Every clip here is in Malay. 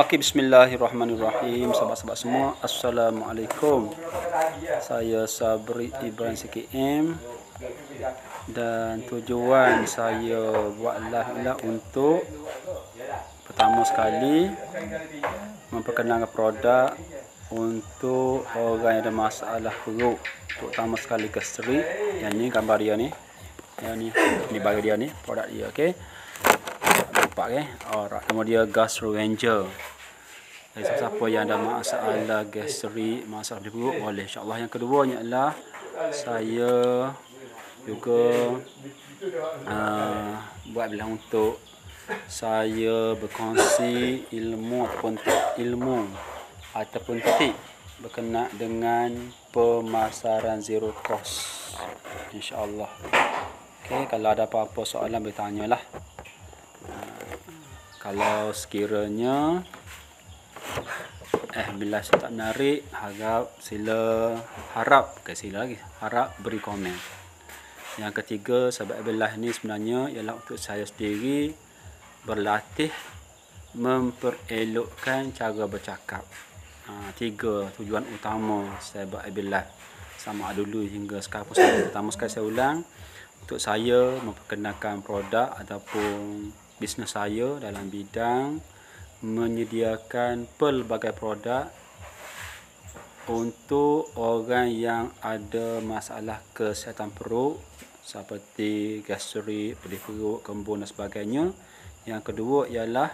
Okey bismillahirrahmanirrahim sahabat-sahabat semua assalamualaikum saya Sabri Ibrahim CKM dan tujuan saya buatlah untuk pertama sekali memperkenalkan produk untuk orang yang ada masalah perut terutama sekali gastrik yang ni gambar dia ni yang ni ni bagi dia ni produk dia okey nampak eh. Oh, Alright, nama dia Gas Ranger. Jadi siapa, siapa yang ada masalah gastrik, masalah di perut boleh insya-Allah. Yang kedua ni adalah saya juga uh, buat bilang untuk saya berkongsi ilmu ataupun tip ilmu ataupun titik berkenaan dengan pemasaran zero cost insyaallah okey kalau ada apa-apa soalan boleh tanyalah kalau sekiranya eh bila saya tak narik harap sila harap ke sila lagi harap beri komen yang ketiga sebab belah ni sebenarnya ialah untuk saya sendiri berlatih memperelokkan cara bercakap ha, tiga tujuan utama saya, sebab belah sama dulu hingga sekarang pun saya pertama sekali saya ulang untuk saya memperkenalkan produk ataupun bisnes saya dalam bidang menyediakan pelbagai produk untuk orang yang ada masalah kesihatan perut seperti gastrik, pedih perut, kembung dan sebagainya. Yang kedua ialah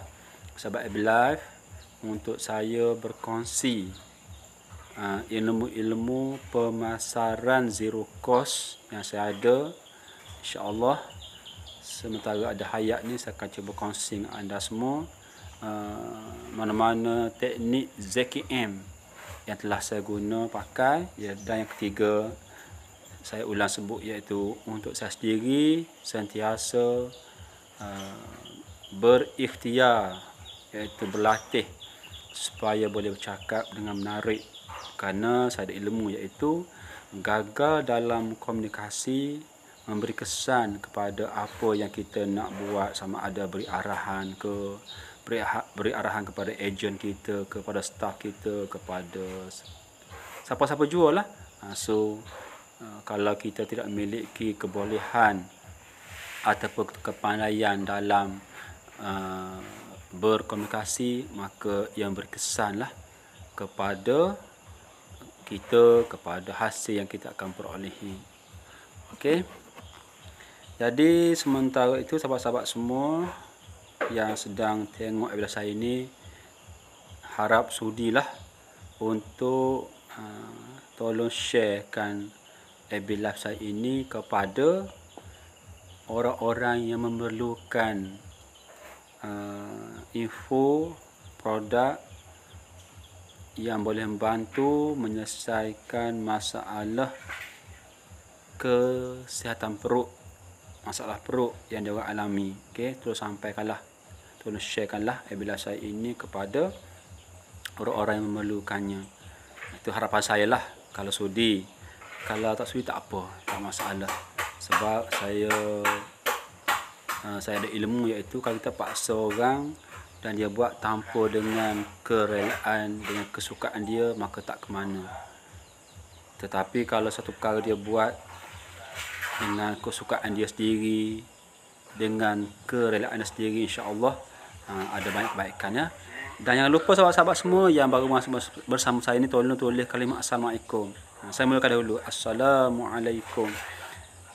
sahabat Ablife untuk saya berkongsi ha, ilmu-ilmu pemasaran zero cost yang saya ada insyaAllah Allah sementara ada hayat ni saya akan cuba konsing anda semua ah, mana-mana uh, teknik ZKM yang telah saya guna pakai ya, dan yang ketiga saya ulang sebut iaitu untuk saya sendiri sentiasa uh, berikhtiar iaitu berlatih supaya boleh bercakap dengan menarik kerana saya ada ilmu iaitu gagal dalam komunikasi memberi kesan kepada apa yang kita nak buat sama ada beri arahan ke beri, ha-, beri arahan kepada ejen kita kepada staff kita kepada siapa-siapa jual lah ha, so ha, kalau kita tidak memiliki kebolehan ataupun kepandaian dalam berkomunikasi maka yang berkesan lah kepada kita kepada hasil yang kita akan perolehi Okay. Jadi sementara itu sahabat-sahabat semua yang sedang tengok video saya ini harap sudilah untuk uh, tolong sharekan Abilab saya ini kepada orang-orang yang memerlukan uh, info produk yang boleh membantu menyelesaikan masalah kesihatan perut masalah perut yang dia orang alami okey terus sampai sampaikanlah terus sharekanlah apabila eh, saya ini kepada orang-orang yang memerlukannya itu harapan saya lah kalau sudi kalau tak sudi tak apa tak masalah sebab saya ah, saya ada ilmu iaitu kalau kita paksa orang dan dia buat tanpa dengan kerelaan dengan kesukaan dia maka tak ke mana tetapi kalau satu perkara dia buat dengan kesukaan dia sendiri dengan kerelaan dia sendiri insya-Allah ha, ada banyak kebaikannya dan jangan lupa sahabat-sahabat semua yang baru masuk bersama saya ini tolong tulis kalimat assalamualaikum ha, saya mulakan dahulu assalamualaikum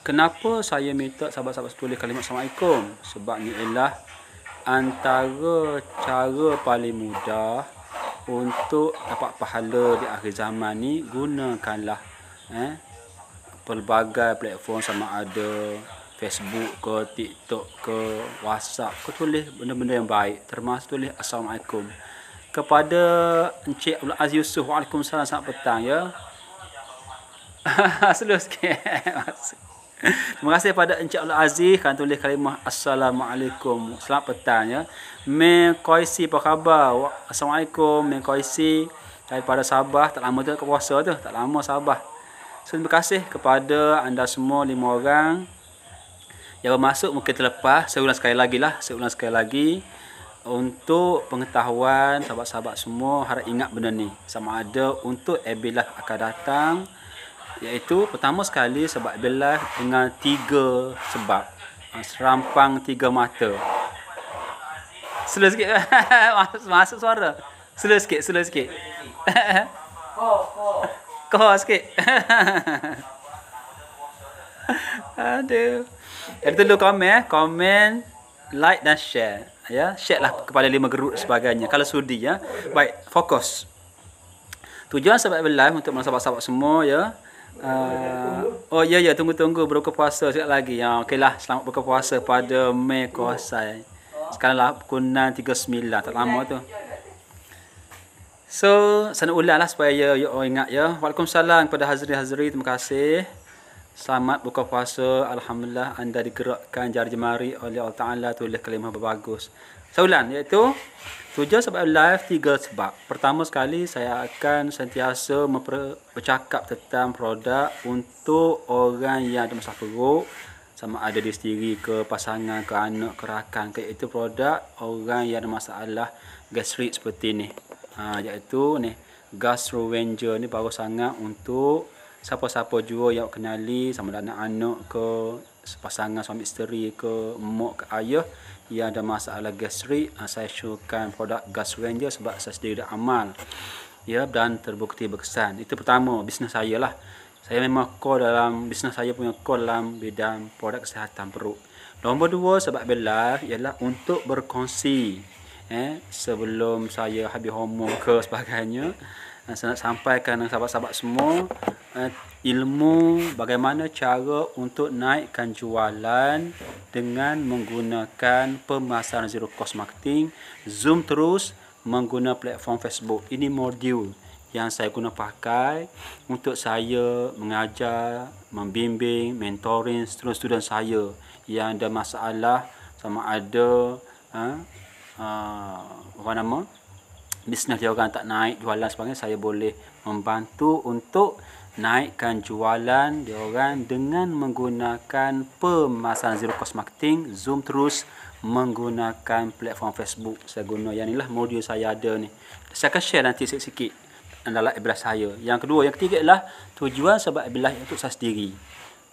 kenapa saya minta sahabat-sahabat tulis kalimat assalamualaikum sebab ni ialah antara cara paling mudah untuk dapat pahala di akhir zaman ni gunakanlah eh pelbagai platform sama ada Facebook ke, TikTok ke, WhatsApp ke tulis benda-benda yang baik termasuk tulis Assalamualaikum kepada Encik Abdul Aziz Yusuf Waalaikumsalam selamat petang ya Slow sikit Terima kasih kepada Encik Abdul Aziz Kan tulis kalimah Assalamualaikum Selamat petang ya Mekoisi apa khabar Assalamualaikum Mekoisi Daripada Sabah Tak lama tu ke puasa tu Tak lama Sabah Terima kasih kepada anda semua lima orang yang masuk mungkin terlepas. Saya ulang sekali lagi lah. Saya ulang sekali lagi. Untuk pengetahuan sahabat-sahabat semua harap ingat benda ni. Sama ada untuk Abilah akan datang. Iaitu pertama sekali sebab Abilah dengan tiga sebab. Ha, serampang tiga mata. Slow sikit. masuk, masuk suara. Slow sikit, slow sikit. kau sikit. Aduh. Jadi dulu komen, eh. komen, like dan share. Ya, share lah kepada lima gerut sebagainya. Kalau sudi ya. Baik, fokus. Tujuan sahabat live untuk sahabat-sahabat semua ya. Uh, oh ya ya tunggu tunggu berbuka puasa sekali lagi. Ya okey lah. selamat berbuka puasa pada Mei Kuasai. Sekarang lah pukul 9.39 tak lama tu. So, saya nak ulang lah supaya you, you all ingat ya. Waalaikumsalam kepada hazri-hazri. Terima kasih. Selamat buka puasa. Alhamdulillah anda digerakkan jari jemari oleh Allah Ta'ala tulis kelima berbagus. Saya ulang iaitu tujuh sebab live tiga sebab. Pertama sekali saya akan sentiasa bercakap tentang produk untuk orang yang ada masalah perut sama ada di sendiri ke pasangan ke anak ke rakan ke iaitu produk orang yang ada masalah gastrik seperti ini ha, iaitu ni gas ranger ni bagus sangat untuk siapa-siapa jua yang kenali sama ada anak-anak ke pasangan suami isteri ke mak ke ayah yang ada masalah gastrik ha, saya syorkan produk gas ranger sebab saya sendiri dah amal ya dan terbukti berkesan itu pertama bisnes saya lah saya memang call dalam bisnes saya punya call dalam bidang produk kesihatan perut Nombor dua sebab belah ialah untuk berkongsi eh, sebelum saya habis homework ke sebagainya eh, saya nak sampaikan dengan sahabat-sahabat semua eh, ilmu bagaimana cara untuk naikkan jualan dengan menggunakan pemasaran zero cost marketing zoom terus menggunakan platform Facebook ini modul yang saya guna pakai untuk saya mengajar, membimbing, mentoring student-student saya yang ada masalah sama ada ha, Ha, apa nama bisnes dia orang tak naik jualan sebagainya saya boleh membantu untuk naikkan jualan dia orang dengan menggunakan pemasaran zero cost marketing zoom terus menggunakan platform Facebook saya guna yang inilah modul saya ada ni saya akan share nanti sikit-sikit dalam ibrah saya yang kedua yang ketiga ialah tujuan sebab ibrah untuk saya sendiri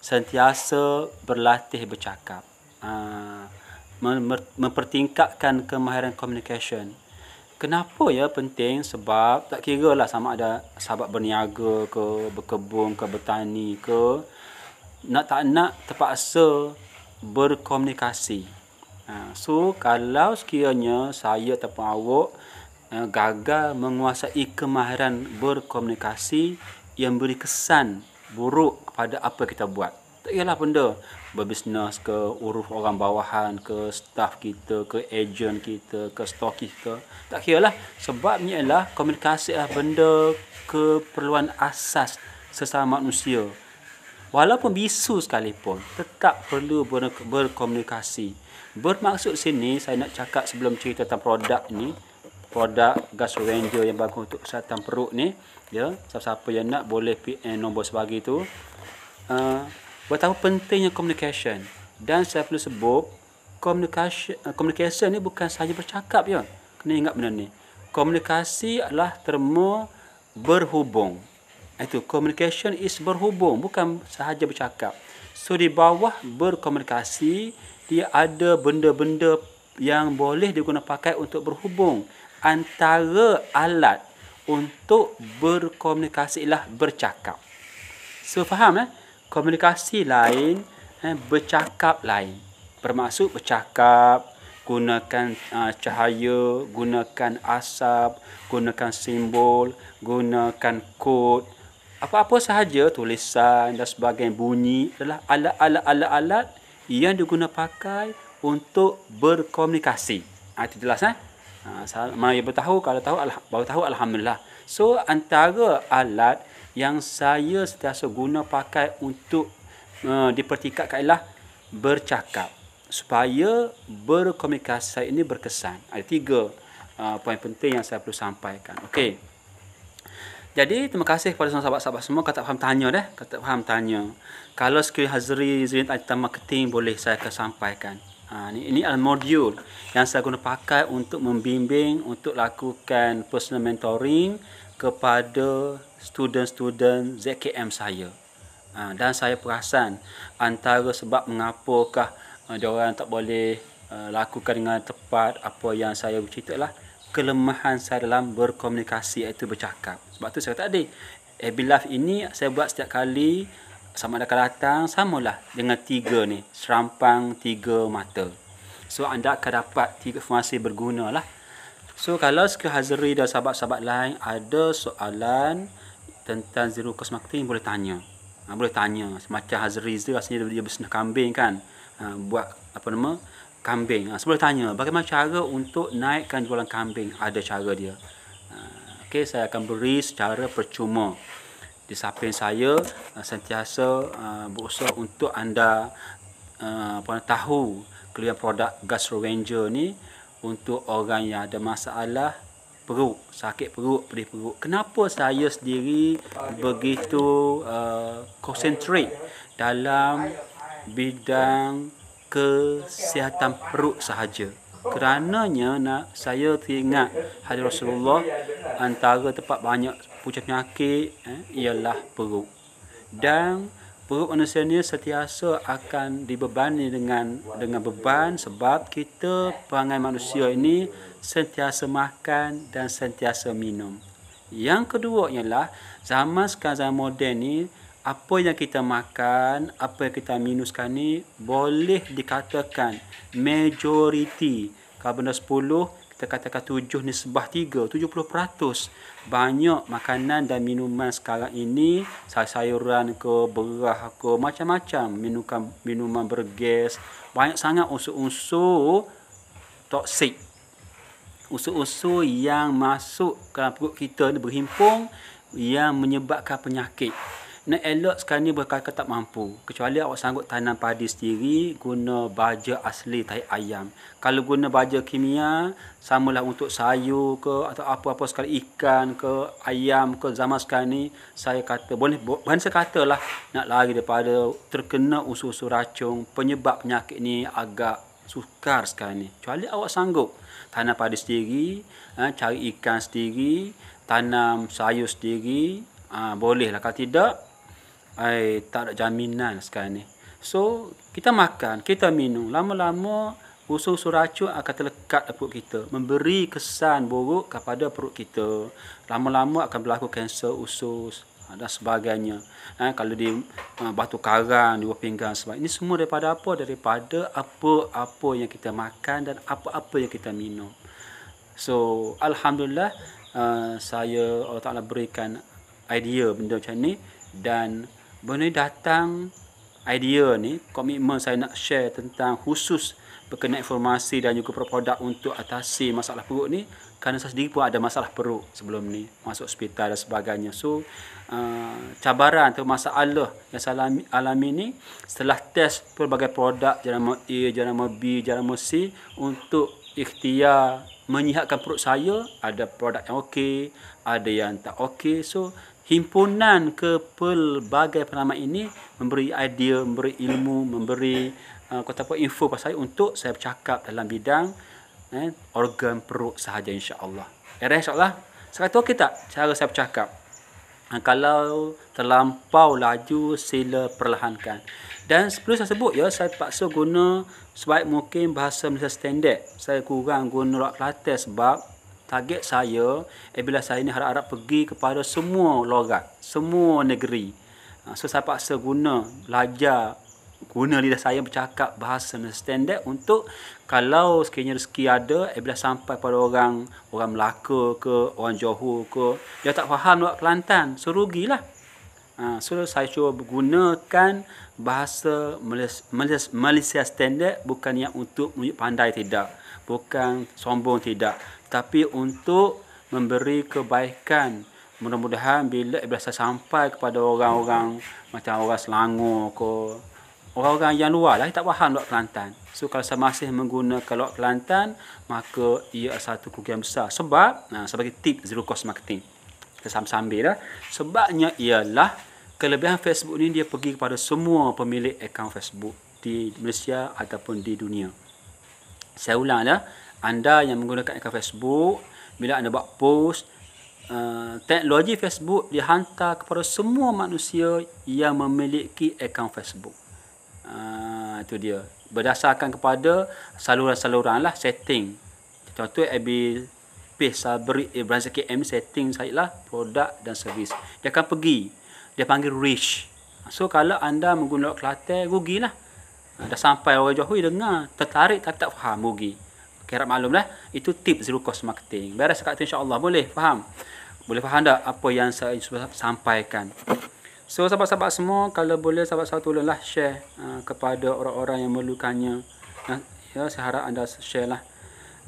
sentiasa berlatih bercakap ha, mempertingkatkan kemahiran komunikasi. Kenapa ya penting? Sebab tak kira lah sama ada sahabat berniaga ke, berkebun ke, bertani ke, nak tak nak terpaksa berkomunikasi. Ha, so, kalau sekiranya saya ataupun awak ha, gagal menguasai kemahiran berkomunikasi yang beri kesan buruk kepada apa kita buat. Tak kira ialah benda berbisnes ke uruf orang bawahan ke staff kita ke ejen kita ke stoki kita tak kira lah sebabnya ialah komunikasi adalah benda keperluan asas sesama manusia walaupun bisu sekalipun tetap perlu ber- berkomunikasi bermaksud sini saya nak cakap sebelum cerita tentang produk ni produk gas ranger yang bagus untuk kesihatan perut ni ya siapa-siapa yang nak boleh PN nombor sebagi tu uh, betapa pentingnya communication dan saya perlu sebut komunikasi eh, communication ni bukan sahaja bercakap ya kena ingat benda ni komunikasi adalah termo berhubung itu communication is berhubung bukan sahaja bercakap so di bawah berkomunikasi dia ada benda-benda yang boleh digunakan pakai untuk berhubung antara alat untuk berkomunikasi ialah bercakap so faham eh komunikasi lain, eh, bercakap lain. Bermaksud bercakap, gunakan uh, cahaya, gunakan asap, gunakan simbol, gunakan kod. Apa-apa sahaja tulisan dan sebagainya bunyi adalah alat-alat-alat-alat yang digunakan pakai untuk berkomunikasi. Ha, itu jelas, eh? Ha, mana yang bertahu kalau tahu alah baru tahu alhamdulillah so antara alat yang saya sentiasa guna pakai untuk uh, ha, dipertingkatkan ialah bercakap supaya berkomunikasi saya ini berkesan ada tiga uh, poin penting yang saya perlu sampaikan okey jadi terima kasih kepada semua sahabat-sahabat semua kata faham tanya deh kata faham tanya kalau skill hazri zinat marketing boleh saya kesampaikan. Ha, ini, ini adalah modul yang saya guna pakai untuk membimbing, untuk lakukan personal mentoring kepada student-student ZKM saya. Ha, dan saya perasan antara sebab mengapakah uh, ha, diorang tak boleh uh, lakukan dengan tepat apa yang saya bercerita lah kelemahan saya dalam berkomunikasi iaitu bercakap. Sebab tu saya kata tadi, Abilife ini saya buat setiap kali sama ada akan datang samalah dengan tiga ni serampang tiga mata so anda akan dapat tiga informasi berguna lah so kalau sekiranya Hazri dan sahabat-sahabat lain ada soalan tentang zero cost marketing boleh tanya ha, boleh tanya macam Hazri tu rasanya dia, dia bersenang kambing kan ha, buat apa nama kambing ha, so, boleh tanya bagaimana cara untuk naikkan jualan kambing ada cara dia ha, Okey, saya akan beri secara percuma di samping saya uh, sentiasa uh, berusaha untuk anda uh, apa, tahu keluar produk gas ranger ni untuk orang yang ada masalah perut, sakit perut, pedih perut. Kenapa saya sendiri begitu konsentrate uh, dalam bidang kesihatan perut sahaja? Kerananya nak saya teringat hadis Rasulullah antara tempat banyak pucat penyakit eh, ialah perut. Dan perut manusia ni sentiasa akan dibebani dengan dengan beban sebab kita perangai manusia ini sentiasa makan dan sentiasa minum. Yang kedua ialah zaman sekarang zaman moden ini apa yang kita makan, apa yang kita minum sekarang ni boleh dikatakan majoriti carbon 10 kita katakan tiga, tujuh puluh peratus Banyak makanan dan minuman sekarang ini, sayuran ke, berah ke, macam-macam minuman, minuman bergas Banyak sangat unsur-unsur toksik. Unsur-unsur yang masuk ke dalam perut kita berhimpung yang menyebabkan penyakit nak elok sekarang ni berkata tak mampu kecuali awak sanggup tanam padi sendiri guna baja asli tahi ayam kalau guna baja kimia samalah untuk sayur ke atau apa-apa sekali ikan ke ayam ke zaman sekarang ni saya kata boleh bukan saya katalah nak lari daripada terkena usus-usus racun penyebab penyakit ni agak sukar sekarang ni. Kecuali awak sanggup tanam padi sendiri, eh, cari ikan sendiri, tanam sayur sendiri, ah, bolehlah. Kalau tidak, I tak ada jaminan sekarang ni. So, kita makan, kita minum. Lama-lama, usul-usul racun akan terlekat dalam perut kita. Memberi kesan buruk kepada perut kita. Lama-lama akan berlaku kanser usus ha, dan sebagainya. Ha, kalau di ha, batu karang, di buah pinggang, sebagainya. Ini semua daripada apa? Daripada apa-apa yang kita makan dan apa-apa yang kita minum. So, Alhamdulillah, uh, saya Allah Ta'ala berikan idea benda macam ni. Dan benda ni datang idea ni komitmen saya nak share tentang khusus berkenaan informasi dan juga produk untuk atasi masalah perut ni kerana saya sendiri pun ada masalah perut sebelum ni masuk hospital dan sebagainya so uh, cabaran atau masalah yang saya alami, alami ni setelah test pelbagai produk jenama A, jenama B, jenama C untuk ikhtiar menyihatkan perut saya ada produk yang okey ada yang tak okey so himpunan ke pelbagai penamat ini memberi idea, memberi ilmu, memberi uh, kata apa info pasal saya untuk saya bercakap dalam bidang eh, organ perut sahaja insya-Allah. Ya insya-Allah. Sekarang tu okey tak cara saya bercakap? Ha, kalau terlampau laju sila perlahankan. Dan sebelum saya sebut ya saya terpaksa guna sebaik mungkin bahasa Malaysia standard. Saya kurang guna Rak Kelantan sebab target saya apabila eh, saya ni harap-harap pergi kepada semua logat, semua negeri. Ah, so saya paksa guna, belajar, guna lidah saya bercakap bahasa standard untuk kalau sekiranya rezeki ada, apabila eh, sampai pada orang orang Melaka ke, orang Johor ke, dia tak faham luar Kelantan, so rugilah. Ah, so saya cuba menggunakan bahasa Malaysia, Malaysia standard bukan yang untuk pandai tidak. Bukan sombong tidak tapi untuk memberi kebaikan mudah-mudahan bila biasa sampai kepada orang-orang macam orang Selangor ke orang-orang yang luar lah tak faham luar Kelantan so kalau saya masih menggunakan luar Kelantan maka ia satu kerugian besar sebab nah, sebagai tip zero cost marketing kita sambil-sambil lah sebabnya ialah kelebihan Facebook ni dia pergi kepada semua pemilik akaun Facebook di Malaysia ataupun di dunia. Saya ulang ya. Anda yang menggunakan akaun Facebook, bila anda buat post, uh, teknologi Facebook dihantar kepada semua manusia yang memiliki akaun Facebook. Uh, itu dia. Berdasarkan kepada saluran-saluran lah, setting. Contoh AB Pih Sabri eh, Ibrahim Zaki M setting saya lah produk dan servis. Dia akan pergi. Dia panggil reach. So kalau anda menggunakan Kelantan, rugilah. lah. Dah sampai orang jauh Johor dengar, tertarik tapi tak faham rugi. Kira maklumlah itu tip zero cost marketing. Beres kat insya-Allah boleh faham. Boleh faham tak apa yang saya sudah sampaikan. So sahabat-sahabat semua kalau boleh sahabat-sahabat tolonglah share uh, kepada orang-orang yang memerlukannya. Ya, ya saya harap anda share lah.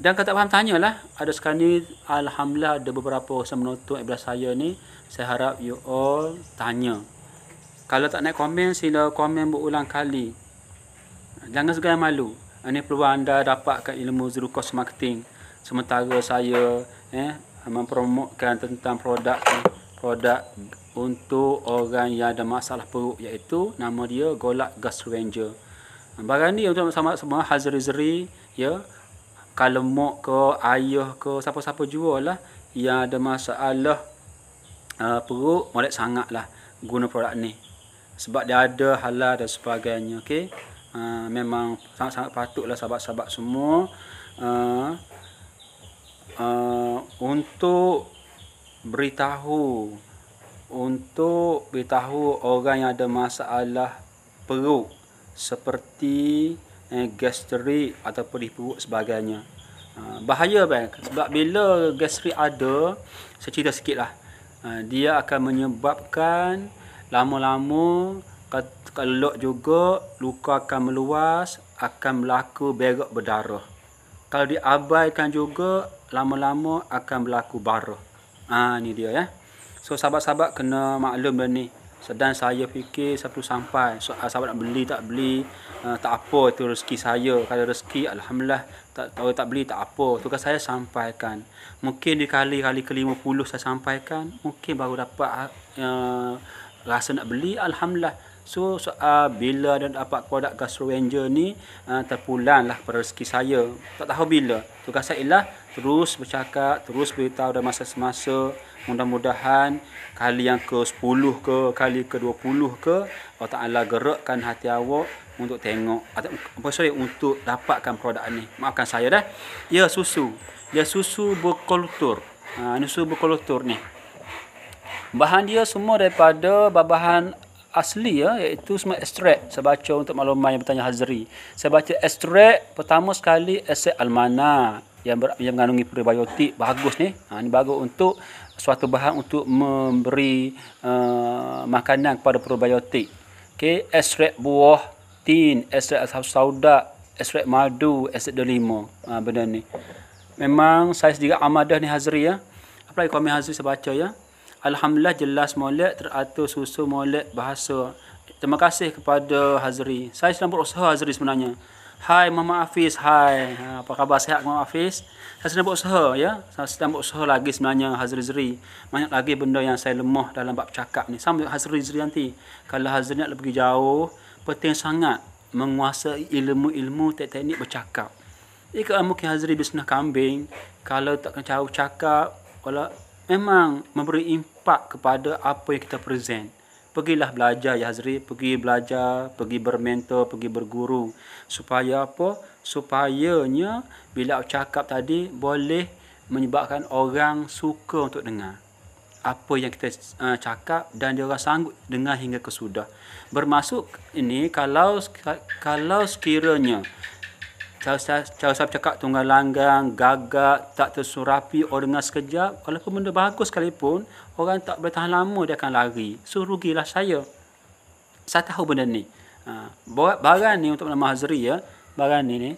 Dan kalau tak faham tanyalah. Ada sekarang ni alhamdulillah ada beberapa orang menonton ibadah saya ni. Saya harap you all tanya. Kalau tak nak komen sila komen berulang kali. Jangan segan malu. Ini perlu anda dapatkan ilmu zero cost marketing. Sementara saya eh, mempromokkan tentang produk produk untuk orang yang ada masalah perut iaitu nama dia Golak Gas Ranger. Barang ni untuk sama semua Hazri Zeri ya. Kalau mok ke ayah ke siapa-siapa jual lah yang ada masalah uh, perut molek sangatlah guna produk ni. Sebab dia ada halal dan sebagainya. Okey. Ah, memang sangat-sangat patutlah sahabat-sahabat semua uh, uh, untuk beritahu untuk beritahu orang yang ada masalah perut seperti eh, gastrik ataupun di perut sebagainya bahaya bang sebab bila gastrik ada saya cerita sikitlah dia akan menyebabkan lama-lama Kelok juga luka akan meluas, akan berlaku berak berdarah. Kalau diabaikan juga lama-lama akan berlaku barah. Ha ni dia ya. So sahabat-sahabat kena maklum benda ni. Sedang saya fikir satu sampai so, ah, sahabat nak beli tak beli uh, tak apa itu rezeki saya. Kalau rezeki alhamdulillah tak tahu tak beli tak apa. Tugas saya sampaikan. Mungkin di kali kali ke-50 saya sampaikan, mungkin baru dapat uh, rasa nak beli alhamdulillah So, so uh, bila ada dapat produk gastroenger ni, uh, ah, terpulang lah rezeki saya. Tak tahu bila. Tugas saya ialah terus bercakap, terus beritahu dalam masa semasa. Mudah-mudahan kali yang ke-10 ke, kali ke-20 ke, Allah Ta'ala gerakkan hati awak untuk tengok. Atau, sorry, untuk dapatkan produk ni. Maafkan saya dah. Ya, susu. Ya, susu berkultur. Uh, ah, ini susu berkultur ni. Bahan dia semua daripada bahan asli ya iaitu semua ekstrak saya baca untuk makluman yang bertanya Hazri saya baca ekstrak pertama sekali ekstrak almana yang, ber, yang mengandungi prebiotik bagus ni ha, ini bagus untuk suatu bahan untuk memberi uh, makanan kepada prebiotik okay, ekstrak buah tin ekstrak asam sauda ekstrak madu ekstrak delima ha, benda ni memang saya sendiri amadah ni Hazri ya apa lagi komen Hazri saya baca ya Alhamdulillah jelas molek, teratur susu molek bahasa. Terima kasih kepada Hazri. Saya sedang berusaha Hazri sebenarnya. Hai Mama Afis hai. Ha, apa khabar sehat Mama Afis Saya sedang berusaha ya. Saya sedang berusaha lagi sebenarnya Hazri Zri. Banyak lagi benda yang saya lemah dalam bab cakap ni. Sama Hazri Zri nanti. Kalau Hazri nak pergi jauh, penting sangat menguasai ilmu-ilmu teknik bercakap. Ikut mungkin Hazri bisnes kambing, kalau tak kena cakap, kalau memang memberi impak kepada apa yang kita present. Pergilah belajar ya Hazri, pergi belajar, pergi bermentor, pergi berguru supaya apa? supaya Supayanya bila aku cakap tadi boleh menyebabkan orang suka untuk dengar apa yang kita uh, cakap dan dia orang sanggup dengar hingga kesudah. Bermasuk ini kalau kalau sekiranya Cara-cara cakap tunggal langgang, gagak, tak tersurapi, ordinar sekejap. Walaupun benda bagus sekalipun, orang tak boleh tahan lama dia akan lari. So, rugilah saya. Saya tahu benda ni. Ha, barang ni untuk nama Hazri ya. Barang ni ni.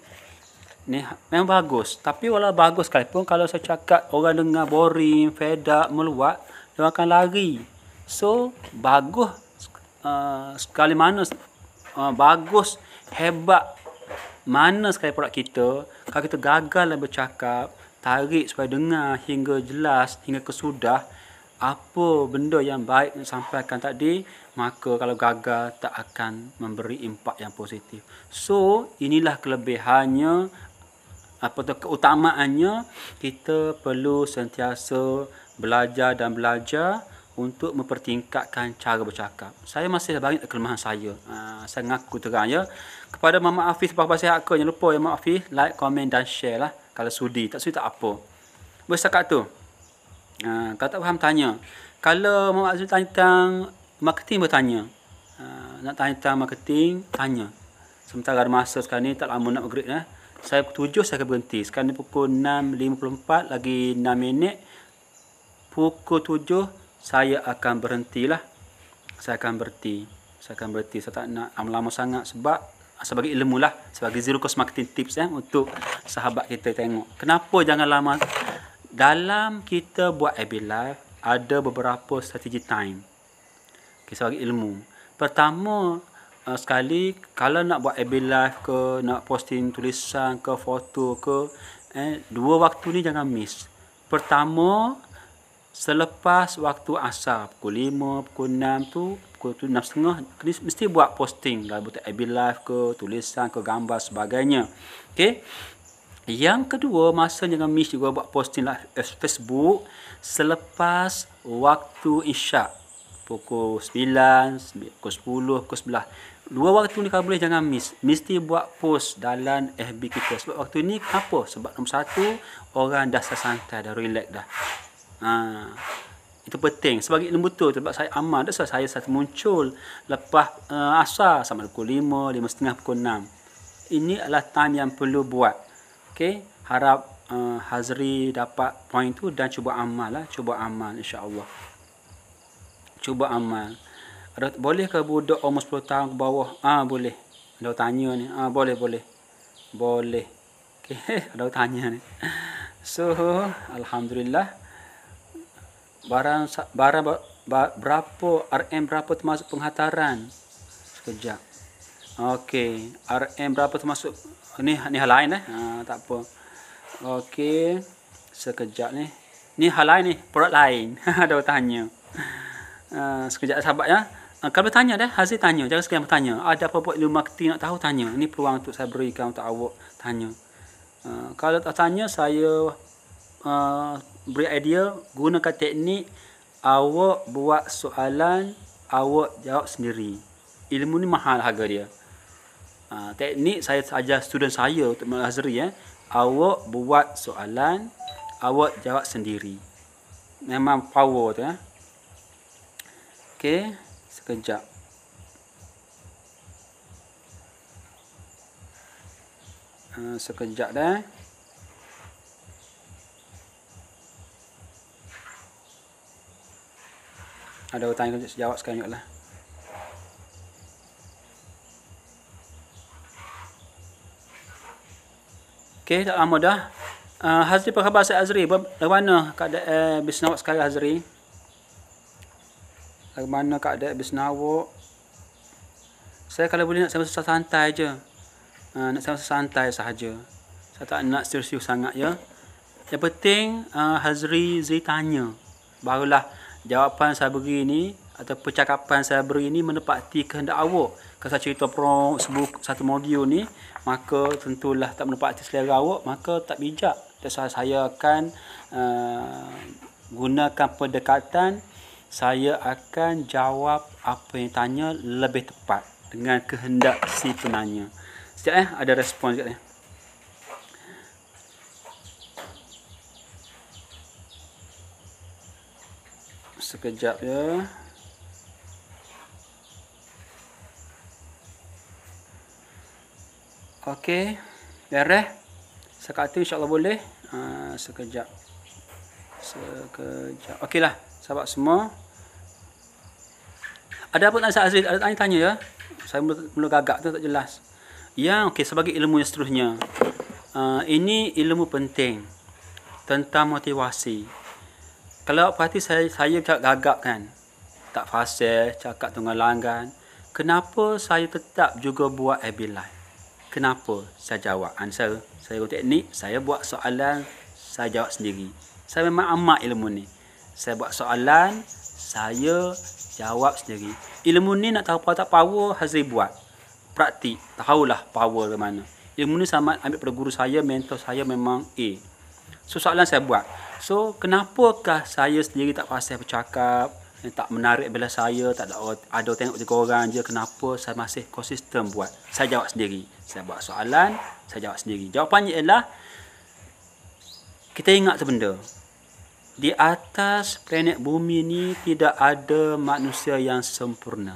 Ni memang bagus. Tapi walau bagus sekalipun, kalau saya cakap orang dengar boring, fed meluat, dia akan lari. So, bagus uh, sekali mana uh, bagus, hebat mana sekali produk kita kalau kita gagal dalam bercakap tarik supaya dengar hingga jelas hingga kesudah apa benda yang baik yang sampaikan tadi maka kalau gagal tak akan memberi impak yang positif so inilah kelebihannya apa tu keutamaannya kita perlu sentiasa belajar dan belajar untuk mempertingkatkan cara bercakap. Saya masih banyak kelemahan saya. Uh, saya mengaku terang ya. Kepada Mama Afif, apa-apa sihat ke? Jangan lupa ya Mama Afif, like, komen dan share lah. Kalau sudi, tak sudi tak apa. Boleh setakat tu. Uh, kalau tak faham, tanya. Kalau Mama Azul tanya tentang marketing, bertanya. Uh, nak tanya tentang marketing, tanya. Sementara ada masa sekarang ni, tak lama nak upgrade lah. Saya pukul 7, saya akan berhenti. Sekarang ni pukul 6.54, lagi 6 minit. Pukul tujuh saya akan berhentilah. Saya akan berhenti. Saya akan berhenti. Saya tak nak lama-lama ah, sangat sebab ah, sebagai ilmu lah. Sebagai zero cost marketing tips eh, untuk sahabat kita tengok. Kenapa jangan lama? Dalam kita buat AB Live, ada beberapa strategi time. Okay, sebagai ilmu. Pertama uh, sekali, kalau nak buat AB Live ke, nak posting tulisan ke, foto ke, eh, dua waktu ni jangan miss. Pertama, selepas waktu asar pukul 5 pukul 6 tu pukul 6 setengah mesti buat posting dalam buat IB live ke tulisan ke gambar sebagainya Okay. Yang kedua, masa dengan miss juga buat posting lah eh, Facebook selepas waktu isyak pukul 9, pukul 10, pukul 11. Dua waktu ni kalau boleh jangan miss. Mesti buat post dalam FB kita. Sebab waktu ni apa? Sebab nombor satu, orang dah sesantai, dah relax dah. Ha, itu penting sebagai ilmu betul sebab saya amal dah saya saya, saya muncul lepas uh, asar sama pukul 5 setengah pukul 6 ini adalah time yang perlu buat okey harap uh, hazri dapat poin tu dan cuba amal lah cuba amal insya Allah. cuba amal ada boleh ke budak umur 10 tahun ke bawah ah ha, boleh ada tanya ni ah ha, boleh boleh boleh okey ada tanya ni so alhamdulillah barang barang berapa RM berapa termasuk penghantaran sekejap okey RM berapa termasuk ni ni hal lain eh ha, tak apa okey sekejap ni ni hal lain ni produk lain ada tanya uh, sekejap sahabat ya ha, kalau bertanya dah, hazir tanya. Jangan sekian bertanya. Ada apa-apa ilmu marketing nak tahu, tanya. Ini peluang untuk saya berikan untuk awak tanya. Uh, kalau tak tanya, saya uh, beri idea gunakan teknik awak buat soalan awak jawab sendiri ilmu ni mahal harga dia ha, teknik saya ajar student saya untuk mengajari eh awak buat soalan awak jawab sendiri memang power tu eh okey sekejap Uh, sekejap dah. Eh. ada hutang yang jawab sekarang juga lah Okay, tak lama dah uh, Hazri apa khabar saya Hazri dari mana keadaan eh, bisnes sekarang Hazri dari mana keadaan bisnes awak saya kalau boleh nak sama susah santai je uh, nak sama susah santai sahaja saya tak nak serius sangat ya yang penting uh, Hazri Zee tanya barulah jawapan sabri ini atau percakapan sabri ini menepati kehendak awak kalau cerita sebuah satu modul ni maka tentulah tak menepati selera awak maka tak bijak tersalah saya akan uh, gunakan pendekatan saya akan jawab apa yang tanya lebih tepat dengan kehendak si penanya. Sekejap eh, ada respon sekejap eh. sekejap ya. Okey, beres. Eh. Sekejap tu insya-Allah boleh. Ha, sekejap. Sekejap. Okeylah, sahabat semua. Ada apa tanya Aziz? Ada tanya, tanya ya. Saya mula, mula gagak tu tak jelas. Ya, okey sebagai ilmu yang seterusnya. Uh, ini ilmu penting tentang motivasi. Kalau hati saya saya cakap gagap kan. Tak fasih cakap dengan langgan. Kenapa saya tetap juga buat FB Live? Kenapa? Saya jawab answer. Saya buat teknik, saya buat soalan, saya jawab sendiri. Saya memang amat ilmu ni. Saya buat soalan, saya jawab sendiri. Ilmu ni nak tahu apa tak power, Hazri buat. Praktik, tahulah power ke mana. Ilmu ni sama ambil pada guru saya, mentor saya memang A. So, soalan saya buat. So, kenapakah saya sendiri tak pasal bercakap, yang eh, tak menarik bila saya, tak ada, ada tengok tiga orang je, kenapa saya masih konsisten buat? Saya jawab sendiri. Saya buat soalan, saya jawab sendiri. Jawapannya ialah, kita ingat sebenda. Di atas planet bumi ni tidak ada manusia yang sempurna.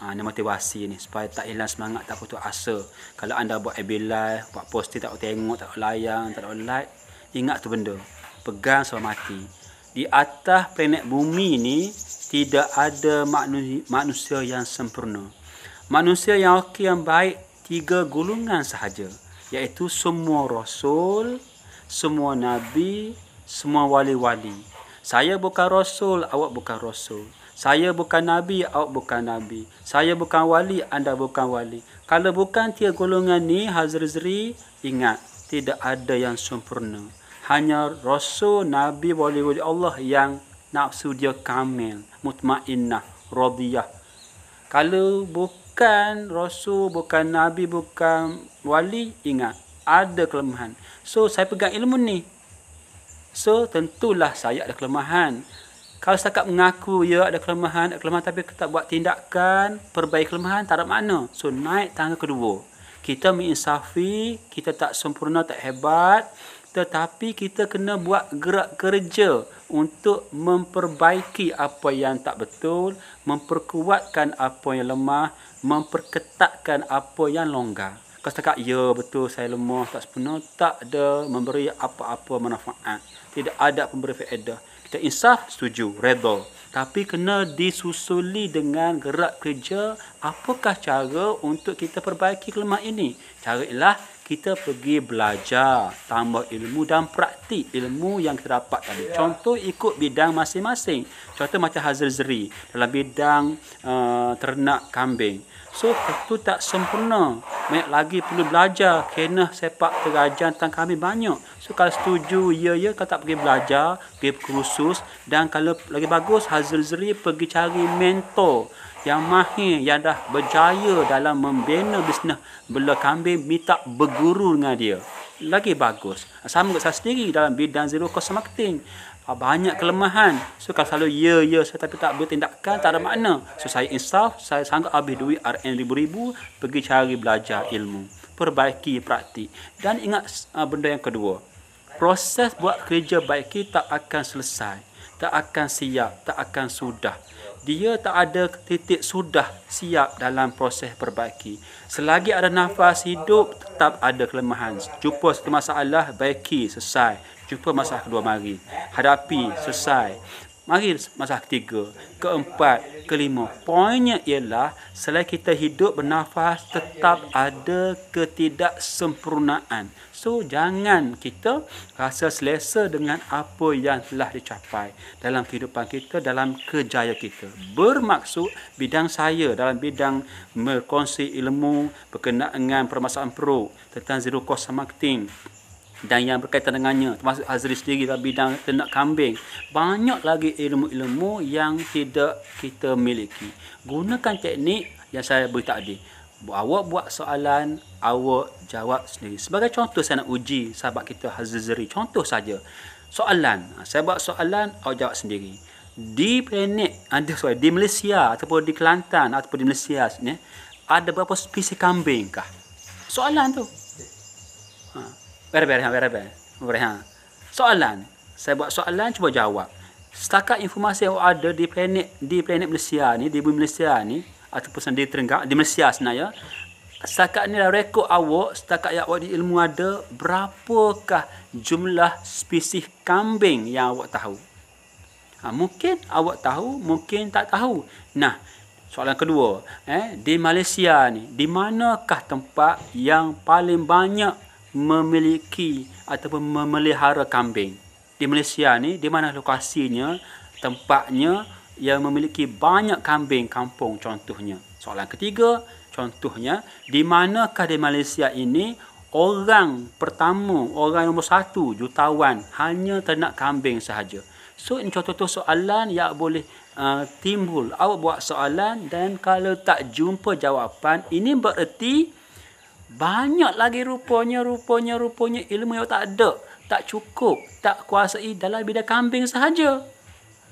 Ha, ni motivasi ni supaya tak hilang semangat, tak putus asa. Kalau anda buat IB live, buat posting, tak tengok, tak layang tak like, ingat tu benda pegang sampai mati. Di atas planet bumi ini tidak ada manusia yang sempurna. Manusia yang ok yang baik tiga golongan sahaja iaitu semua rasul, semua nabi, semua wali-wali. Saya bukan rasul, awak bukan rasul. Saya bukan nabi, awak bukan nabi. Saya bukan wali, anda bukan wali. Kalau bukan tiga golongan ni, Hazrizri, ingat tidak ada yang sempurna hanya rasul nabi wali wali Allah yang nafsu dia kamil mutmainnah radiyah kalau bukan rasul bukan nabi bukan wali ingat ada kelemahan so saya pegang ilmu ni so tentulah saya ada kelemahan kalau setakat mengaku ya ada kelemahan, ada kelemahan tapi kita buat tindakan perbaiki kelemahan tak ada makna. So naik tangga kedua. Kita menginsafi, kita tak sempurna, tak hebat tetapi kita kena buat gerak kerja untuk memperbaiki apa yang tak betul, memperkuatkan apa yang lemah, memperketatkan apa yang longgar. Kau cakap, ya betul saya lemah, tak sepenuh, tak ada memberi apa-apa manfaat. Tidak ada pemberi faedah. Kita insaf, setuju, redha. Tapi kena disusuli dengan gerak kerja, apakah cara untuk kita perbaiki kelemahan ini? Carilah kita pergi belajar tambah ilmu dan praktik ilmu yang kita dapat tadi. Ya. Contoh ikut bidang masing-masing. Contoh macam Hazir Zeri dalam bidang uh, ternak kambing. So itu tak sempurna. Banyak lagi perlu belajar kena sepak terajan tentang kami banyak. So kalau setuju ya ya kalau tak pergi belajar, pergi kursus dan kalau lagi bagus Hazir Zeri pergi cari mentor yang mahir yang dah berjaya dalam membina bisnes bela kambing minta berguru dengan dia lagi bagus sama dengan saya sendiri dalam bidang zero cost marketing ah, banyak kelemahan so kalau selalu ya ya saya tapi tak boleh tindakan tak ada makna so saya insaf saya sanggup habis duit RM ribu-ribu pergi cari belajar ilmu perbaiki praktik dan ingat uh, benda yang kedua proses buat kerja baik kita akan selesai tak akan siap tak akan sudah dia tak ada titik sudah siap dalam proses perbaiki. Selagi ada nafas hidup, tetap ada kelemahan. Jumpa satu masalah, baiki, selesai. Jumpa masalah kedua mari. Hadapi, selesai. Mari masalah ketiga, keempat, kelima. Poinnya ialah selagi kita hidup bernafas tetap ada ketidaksempurnaan. So jangan kita rasa selesa dengan apa yang telah dicapai dalam kehidupan kita, dalam kejaya kita. Bermaksud bidang saya dalam bidang berkongsi ilmu berkenaan dengan permasalahan pro tentang zero cost marketing dan yang berkaitan dengannya termasuk Azri sendiri dalam bidang ternak kambing banyak lagi ilmu-ilmu yang tidak kita miliki gunakan teknik yang saya beri tadi Awak buat soalan, awak jawab sendiri. Sebagai contoh saya nak uji sahabat kita Hazizri. Contoh saja. Soalan. Ha, saya buat soalan, awak jawab sendiri. Di planet, ada ha, soalan, di Malaysia ataupun di Kelantan ataupun di Malaysia ni, ada berapa spesies kambing kah? Soalan tu. Ha. Berapa, ha, berapa, berapa, berapa. Soalan. Saya buat soalan, cuba jawab. Setakat informasi yang ada di planet di planet Malaysia ni, di bumi Malaysia ni, ataupun sendiri terenggak di Malaysia sebenarnya setakat ni lah rekod awak setakat yang awak di ilmu ada berapakah jumlah spesies kambing yang awak tahu ha, mungkin awak tahu mungkin tak tahu nah soalan kedua eh di Malaysia ni di manakah tempat yang paling banyak memiliki ataupun memelihara kambing di Malaysia ni di mana lokasinya tempatnya yang memiliki banyak kambing kampung contohnya. Soalan ketiga, contohnya, di manakah di Malaysia ini orang pertama, orang nombor satu, jutawan hanya ternak kambing sahaja? So, ini contoh-contoh soalan yang boleh uh, timbul. Awak buat soalan dan kalau tak jumpa jawapan, ini bererti banyak lagi rupanya, rupanya, rupanya ilmu yang tak ada, tak cukup, tak kuasai dalam bidang kambing sahaja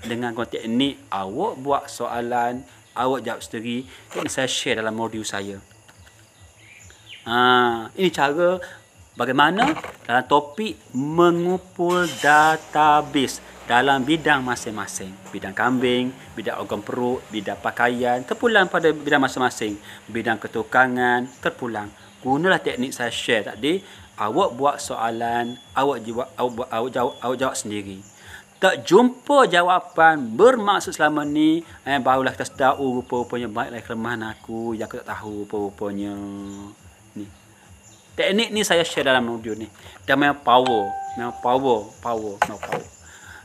dengan konteks teknik awak buat soalan, awak jawab sendiri, ini saya share dalam modul saya. Ha, ini cara bagaimana dalam topik mengumpul database dalam bidang masing-masing. Bidang kambing, bidang organ perut, bidang pakaian, terpulang pada bidang masing-masing. Bidang ketukangan, terpulang. Gunalah teknik saya share tadi. Awak buat soalan, awak jawab, awak, awak, awak, awak jawab sendiri tak jumpa jawapan bermaksud selama ni eh, barulah kita tahu oh, rupa-rupanya baiklah kelemahan aku yang aku tak tahu rupa-rupanya ni teknik ni saya share dalam audio ni dan main power main power power main power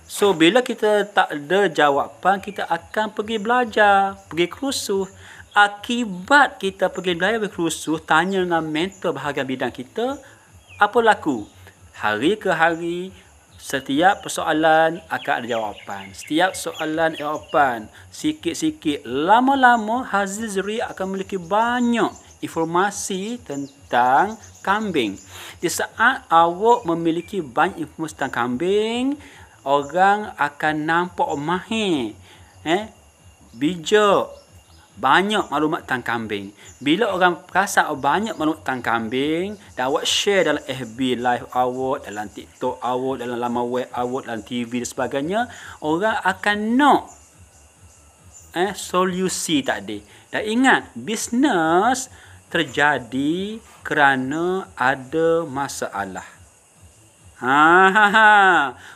so bila kita tak ada jawapan kita akan pergi belajar pergi kerusuh akibat kita pergi belajar pergi kerusuh tanya dengan mentor bahagian bidang kita apa laku hari ke hari Setiap persoalan akan ada jawapan. Setiap soalan jawapan. Sikit-sikit. Lama-lama Haziz akan memiliki banyak informasi tentang kambing. Di saat awak memiliki banyak informasi tentang kambing, orang akan nampak mahir. Eh? Bijak banyak maklumat tentang kambing. Bila orang rasa oh banyak maklumat tentang kambing, dan awak share dalam FB live award, dalam TikTok award, dalam lama web award dalam TV dan sebagainya, orang akan nak eh, solusi tak tadi. Dan ingat, bisnes terjadi kerana ada masalah. Ha, ha, ha.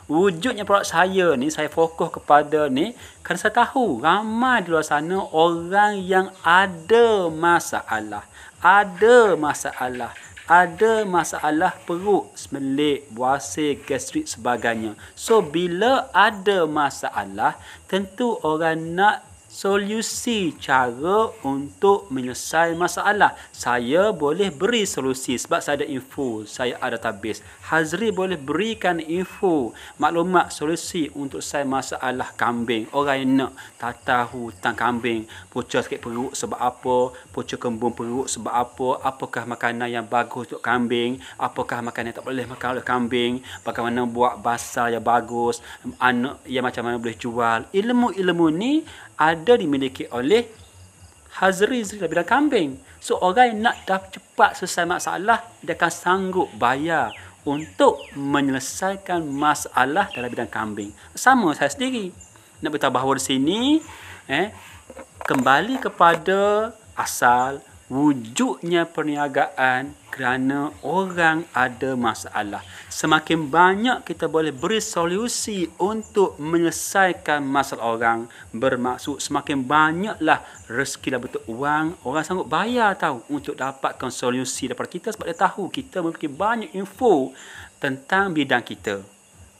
Wujudnya produk saya ni Saya fokus kepada ni Kerana saya tahu ramai di luar sana Orang yang ada masalah Ada masalah Ada masalah perut Semelik, buasa, gastrik sebagainya So bila ada masalah Tentu orang nak solusi cara untuk menyelesaikan masalah. Saya boleh beri solusi sebab saya ada info, saya ada database. Hazri boleh berikan info, maklumat, solusi untuk saya masalah kambing. Orang yang nak tak tahu tentang kambing. Pucuk sikit perut sebab apa? Pucuk kembung perut sebab apa? Apakah makanan yang bagus untuk kambing? Apakah makanan yang tak boleh makan oleh kambing? Bagaimana buat basah yang bagus? Anak yang macam mana boleh jual? Ilmu-ilmu ni ada dimiliki oleh Hazri Zri dalam bidang kambing. So, orang nak dapat cepat selesai masalah, dia akan sanggup bayar untuk menyelesaikan masalah dalam bidang kambing. Sama saya sendiri. Nak beritahu bahawa di sini, eh, kembali kepada asal wujudnya perniagaan kerana orang ada masalah. Semakin banyak kita boleh beri solusi untuk menyelesaikan masalah orang, bermaksud semakin banyaklah rezeki dalam bentuk wang, orang sanggup bayar tahu untuk dapatkan solusi daripada kita sebab dia tahu kita memiliki banyak info tentang bidang kita.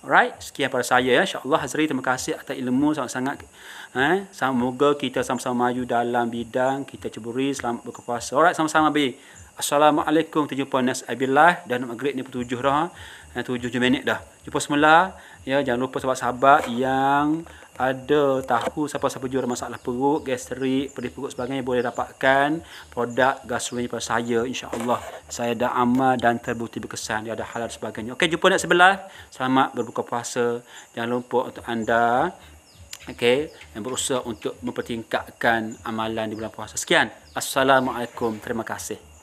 Alright, sekian pada saya ya. InsyaAllah Hazri terima kasih atas ilmu sangat-sangat. Eh, semoga kita sama-sama maju dalam bidang kita ceburi selamat berkuasa. Alright, sama-sama bi. Assalamualaikum, terjumpa Nas Abillah dan Maghrib ni pukul 7 dah. 7 minit dah. Jumpa semula. Ya, jangan lupa sahabat-sahabat yang ada tahu siapa-siapa jual masalah perut, gastrik, pedih perut sebagainya boleh dapatkan produk gastronomi daripada saya insya-Allah. Saya dah amal dan terbukti berkesan, dia ada halal sebagainya. Okey, jumpa nak sebelah. Selamat berbuka puasa. Jangan lupa untuk anda okey yang berusaha untuk mempertingkatkan amalan di bulan puasa. Sekian. Assalamualaikum. Terima kasih.